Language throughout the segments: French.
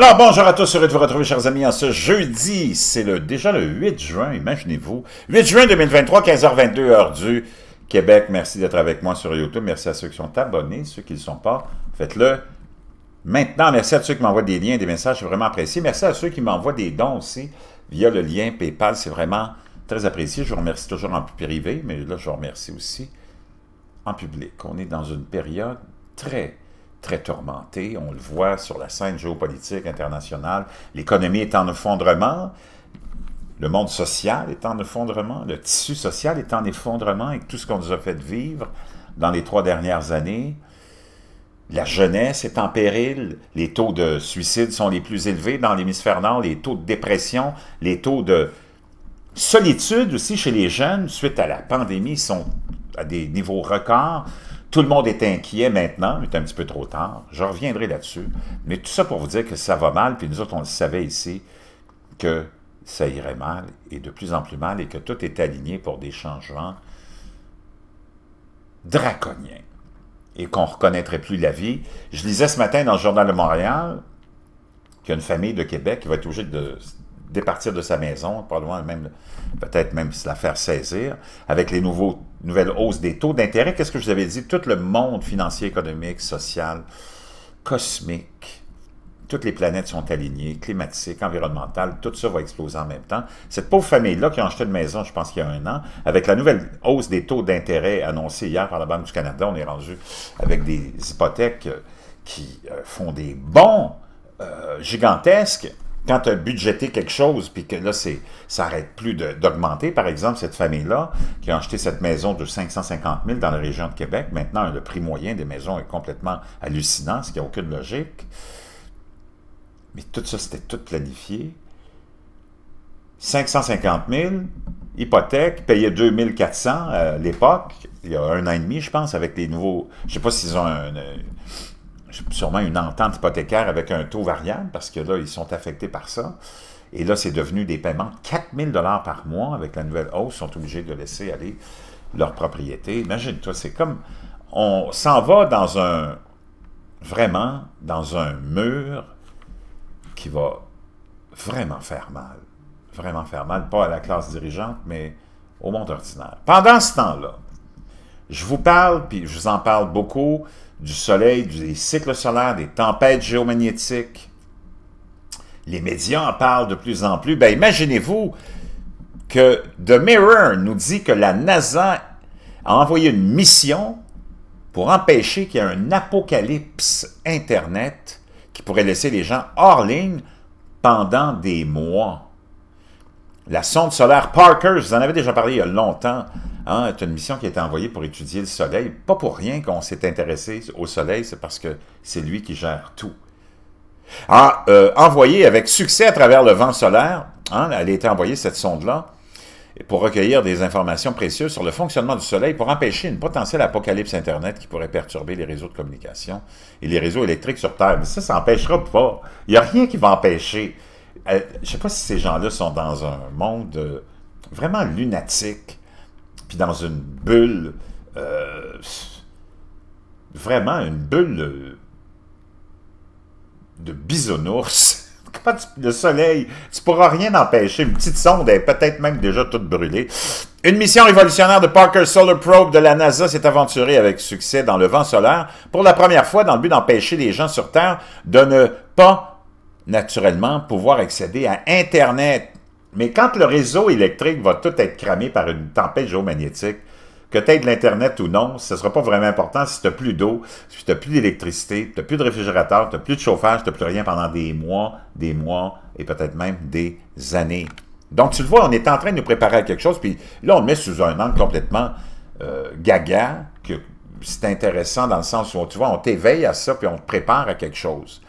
Alors bonjour à tous, heureux de vous retrouver chers amis en ce jeudi, c'est le déjà le 8 juin, imaginez-vous, 8 juin 2023, 15h22 heure du Québec, merci d'être avec moi sur YouTube, merci à ceux qui sont abonnés, ceux qui ne le sont pas, faites-le maintenant, merci à ceux qui m'envoient des liens, des messages, c'est vraiment apprécié, merci à ceux qui m'envoient des dons aussi via le lien Paypal, c'est vraiment très apprécié, je vous remercie toujours en privé, mais là je vous remercie aussi en public, on est dans une période très très tourmenté. On le voit sur la scène géopolitique internationale. L'économie est en effondrement. Le monde social est en effondrement. Le tissu social est en effondrement et tout ce qu'on nous a fait vivre dans les trois dernières années. La jeunesse est en péril. Les taux de suicide sont les plus élevés dans l'hémisphère nord. Les taux de dépression, les taux de solitude aussi chez les jeunes suite à la pandémie sont à des niveaux records. Tout le monde est inquiet maintenant, mais c'est un petit peu trop tard. Je reviendrai là-dessus. Mais tout ça pour vous dire que ça va mal, puis nous autres, on le savait ici, que ça irait mal, et de plus en plus mal, et que tout est aligné pour des changements draconiens, et qu'on ne reconnaîtrait plus la vie. Je lisais ce matin dans le Journal de Montréal qu'il y a une famille de Québec qui va être obligée de départir de sa maison, probablement même, peut-être même se la faire saisir, avec les nouveaux, nouvelles hausses des taux d'intérêt. Qu'est-ce que je vous avais dit? Tout le monde financier, économique, social, cosmique, toutes les planètes sont alignées, climatiques, environnementales, tout ça va exploser en même temps. Cette pauvre famille-là qui a acheté une maison, je pense qu'il y a un an, avec la nouvelle hausse des taux d'intérêt annoncée hier par la Banque du Canada, on est rendu avec des hypothèques qui euh, font des bons euh, gigantesques quand tu as budgété quelque chose, puis que là, ça n'arrête plus d'augmenter, par exemple, cette famille-là, qui a acheté cette maison de 550 000 dans la région de Québec, maintenant, le prix moyen des maisons est complètement hallucinant, ce qui n'a aucune logique. Mais tout ça, c'était tout planifié. 550 000, hypothèque, payait 2400 à euh, l'époque, il y a un an et demi, je pense, avec les nouveaux... Je ne sais pas s'ils ont un euh, sûrement une entente hypothécaire avec un taux variable, parce que là, ils sont affectés par ça. Et là, c'est devenu des paiements 4000 dollars par mois avec la nouvelle hausse. Ils sont obligés de laisser aller leur propriété. Imagine-toi, c'est comme on s'en va dans un vraiment dans un mur qui va vraiment faire mal. Vraiment faire mal, pas à la classe dirigeante, mais au monde ordinaire. Pendant ce temps-là, je vous parle, puis je vous en parle beaucoup, du soleil, des cycles solaires, des tempêtes géomagnétiques. Les médias en parlent de plus en plus. Ben, imaginez-vous que The Mirror nous dit que la NASA a envoyé une mission pour empêcher qu'il y ait un apocalypse Internet qui pourrait laisser les gens hors ligne pendant des mois. La sonde solaire Parker, je vous en avais déjà parlé il y a longtemps, c'est hein, une mission qui a été envoyée pour étudier le Soleil. Pas pour rien qu'on s'est intéressé au Soleil, c'est parce que c'est lui qui gère tout. Ah, euh, envoyée avec succès à travers le vent solaire, hein, elle a été envoyée, cette sonde-là, pour recueillir des informations précieuses sur le fonctionnement du Soleil pour empêcher une potentielle apocalypse Internet qui pourrait perturber les réseaux de communication et les réseaux électriques sur Terre. Mais ça, ça n'empêchera pas. Il n'y a rien qui va empêcher. Euh, je ne sais pas si ces gens-là sont dans un monde euh, vraiment lunatique puis dans une bulle, euh, vraiment une bulle euh, de bisounours. le soleil, tu pourras rien empêcher. Une petite sonde est peut-être même déjà toute brûlée. Une mission révolutionnaire de Parker Solar Probe de la NASA s'est aventurée avec succès dans le vent solaire pour la première fois dans le but d'empêcher les gens sur Terre de ne pas naturellement pouvoir accéder à Internet. Mais quand le réseau électrique va tout être cramé par une tempête géomagnétique, que tu aies de l'Internet ou non, ce ne sera pas vraiment important si tu n'as plus d'eau, si tu n'as plus d'électricité, tu n'as plus de réfrigérateur, tu n'as plus de chauffage, tu n'as plus rien pendant des mois, des mois et peut-être même des années. Donc, tu le vois, on est en train de nous préparer à quelque chose, puis là, on le met sous un angle complètement euh, gaga, que c'est intéressant dans le sens où, tu vois, on t'éveille à ça, puis on te prépare à quelque chose.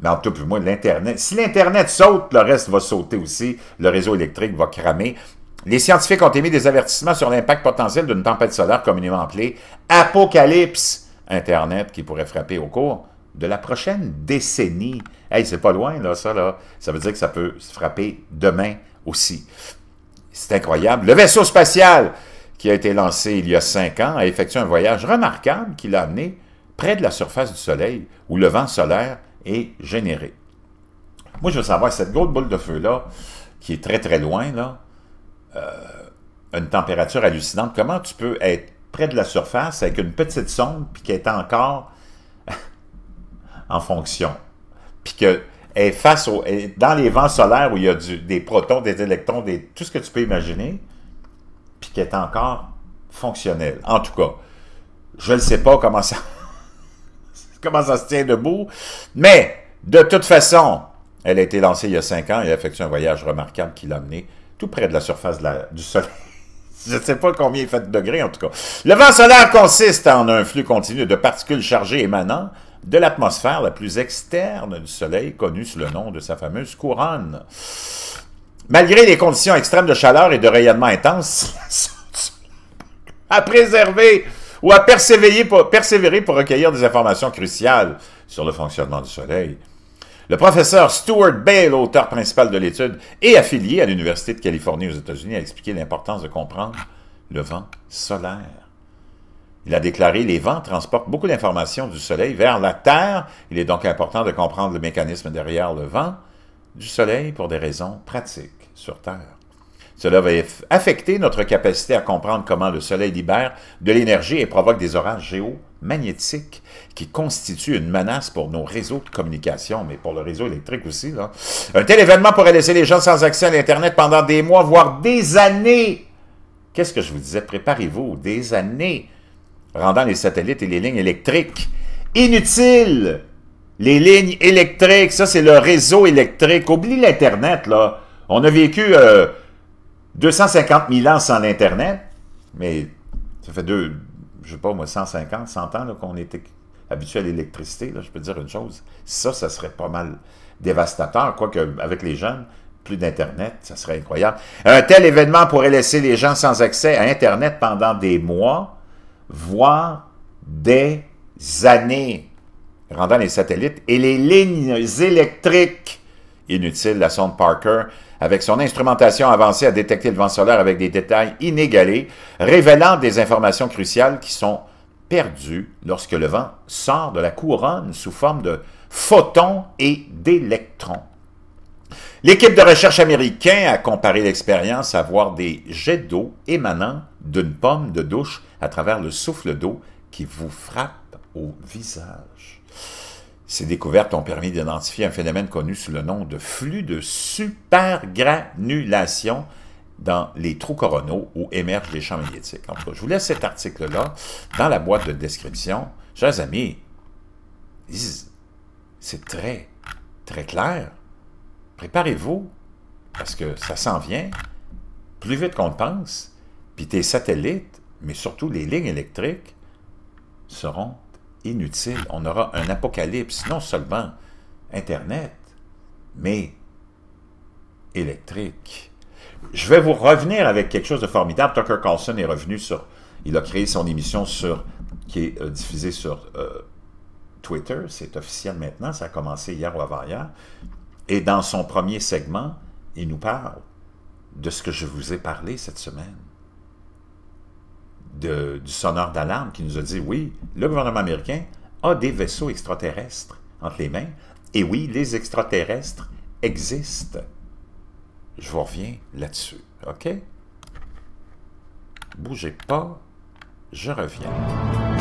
Mais en tout cas, l'Internet. Si l'Internet saute, le reste va sauter aussi. Le réseau électrique va cramer. Les scientifiques ont émis des avertissements sur l'impact potentiel d'une tempête solaire communément appelée apocalypse Internet qui pourrait frapper au cours de la prochaine décennie. Hey, c'est pas loin, là, ça, là. Ça veut dire que ça peut se frapper demain aussi. C'est incroyable. Le vaisseau spatial qui a été lancé il y a cinq ans a effectué un voyage remarquable qui l'a amené près de la surface du Soleil, où le vent solaire est générée. Moi, je veux savoir, cette grosse boule de feu-là, qui est très très loin, là, euh, une température hallucinante, comment tu peux être près de la surface avec une petite sonde, puis qui est encore en fonction, puis que est face au, dans les vents solaires où il y a des protons, des électrons, tout ce que tu peux imaginer, puis qui est encore fonctionnel. En tout cas, je ne sais pas comment ça... comment ça se tient debout. Mais, de toute façon, elle a été lancée il y a cinq ans et a effectué un voyage remarquable qui l'a amené tout près de la surface du Soleil. Je ne sais pas combien il fait de degrés, en tout cas. Le vent solaire consiste en un flux continu de particules chargées émanant de l'atmosphère la plus externe du Soleil, connue sous le nom de sa fameuse couronne. Malgré les conditions extrêmes de chaleur et de rayonnement intense, à préserver ou à persévérer pour, recueillir des informations cruciales sur le fonctionnement du Soleil. Le professeur Stuart Bale, auteur principal de l'étude et affilié à l'Université de Californie aux États-Unis, a expliqué l'importance de comprendre le vent solaire. Il a déclaré « Les vents transportent beaucoup d'informations du Soleil vers la Terre. Il est donc important de comprendre le mécanisme derrière le vent du Soleil pour des raisons pratiques sur Terre. » Cela va affecter notre capacité à comprendre comment le Soleil libère de l'énergie et provoque des orages géomagnétiques qui constituent une menace pour nos réseaux de communication, mais pour le réseau électrique aussi. Un tel événement pourrait laisser les gens sans accès à l'Internet pendant des mois, voire des années. Qu'est-ce que je vous disais? Préparez-vous, des années, rendant les satellites et les lignes électriques inutiles. Les lignes électriques, ça c'est le réseau électrique. Oublie l'Internet, là. On a vécu... Euh, 250 000 ans sans Internet, mais ça fait deux, je sais pas moi, 150, 100 ans qu'on était habitué à l'électricité, je peux dire une chose, ça, ça serait pas mal dévastateur, quoique avec les jeunes, plus d'Internet, ça serait incroyable. Un tel événement pourrait laisser les gens sans accès à Internet pendant des mois, voire des années, rendant les satellites et les lignes électriques Inutile, la sonde Parker, avec son instrumentation avancée, à détecter le vent solaire avec des détails inégalés, révélant des informations cruciales qui sont perdues lorsque le vent sort de la couronne sous forme de photons et d'électrons. L'équipe de recherche américaine a comparé l'expérience à voir des jets d'eau émanant d'une pomme de douche à travers le souffle d'eau qui vous frappe au visage. Ces découvertes ont permis d'identifier un phénomène connu sous le nom de flux de supergranulation dans les trous coronaux où émergent les champs magnétiques. je vous laisse cet article-là dans la boîte de description. Chers amis, c'est très, très clair. Préparez-vous, parce que ça s'en vient plus vite qu'on le pense, puis tes satellites, mais surtout les lignes électriques, seront inutile. On aura un apocalypse, non seulement Internet, mais électrique. Je vais vous revenir avec quelque chose de formidable. Tucker Carlson est revenu sur... Il a créé son émission sur qui est euh, diffusée sur euh, Twitter. C'est officiel maintenant. Ça a commencé hier ou avant-hier. Et dans son premier segment, il nous parle de ce que je vous ai parlé cette semaine du sonneur d'alarme qui nous a dit oui, le gouvernement américain a des vaisseaux extraterrestres entre les mains. Et oui, les extraterrestres existent. Je vous reviens là-dessus. OK? Bougez pas, je reviens.